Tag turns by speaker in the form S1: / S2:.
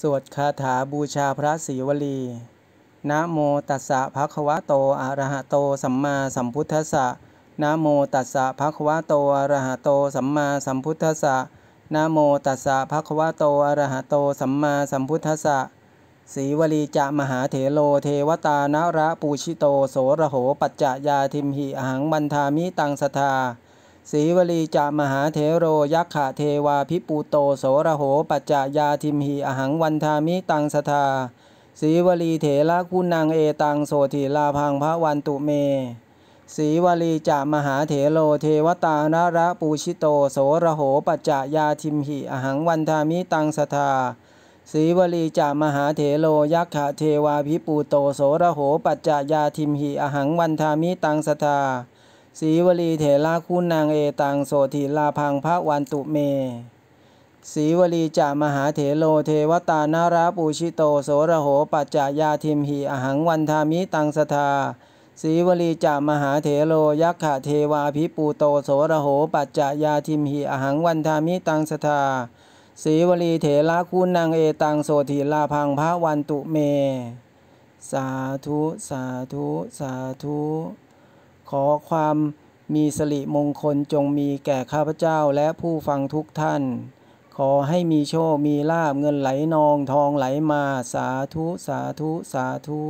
S1: สวดคาถาบูชาพระศรีวลี นะโมตัสสะภะคะวะโตอะระหะโตสัมมาสัมพุทธัสสะนะโมตัสสะภะคะวะโตอะระหะโตสัมมาสัมพุทธัสสะนะโมตัสสะภะคะวะโตอะระหะโตสัมมาสัมพุทธัสสะศีวลีจะมหาเถโลเทวตานะระปูชิโตโสระโหปัจจะยาทิมหิอหังบันทามิตังสทาสีวลีจามหาเทโรยักขะเทวาพิปูโตโสระโหปัจจายาทิมหีอหังวันทามิตังสทาสีวลีเถระคุณังเอตังโสถิลาพังพระวันตุเม สีวลีจามหาเถโรเทวตานาระปูชิโตโสระโหปัจจายาทิมหีอหังวันทามิตังสทาสีวลีจามหาเถโรยักขะเทวาพิปูโตโสระโหปัจจายาทิมหีอหังวันทามิตังสทาสีวลีเถระคุณนางเอตังโสธีลาพังพระวันตุเม สีวลีจามหาเถโลเทวตานาราปูชิโตโสระโหปัจจายาทิมหีอหังวันธามิตังสธา สีวลีจามหาเถโลยักขะเทวาภิปูโตโสระโหปัจจายาทิมหีอหังวันธามิตังสธา สีวลีเถระคุณนางเอตังโสธีลาพังพระวันตุเม สาธุ สาธุ สาธุขอความมีสิริมงคลจงมีแก่ข้าพเจ้าและผู้ฟังทุกท่าน ขอให้มีโชค มีลาบเงินไหลนอง ทองไหลมาสาธุสาธุสาธุ